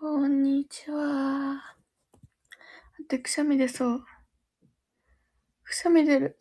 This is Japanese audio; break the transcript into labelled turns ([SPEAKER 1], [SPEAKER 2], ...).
[SPEAKER 1] こんにちは。あ
[SPEAKER 2] と、くしゃみ出そう。くしゃみ出る。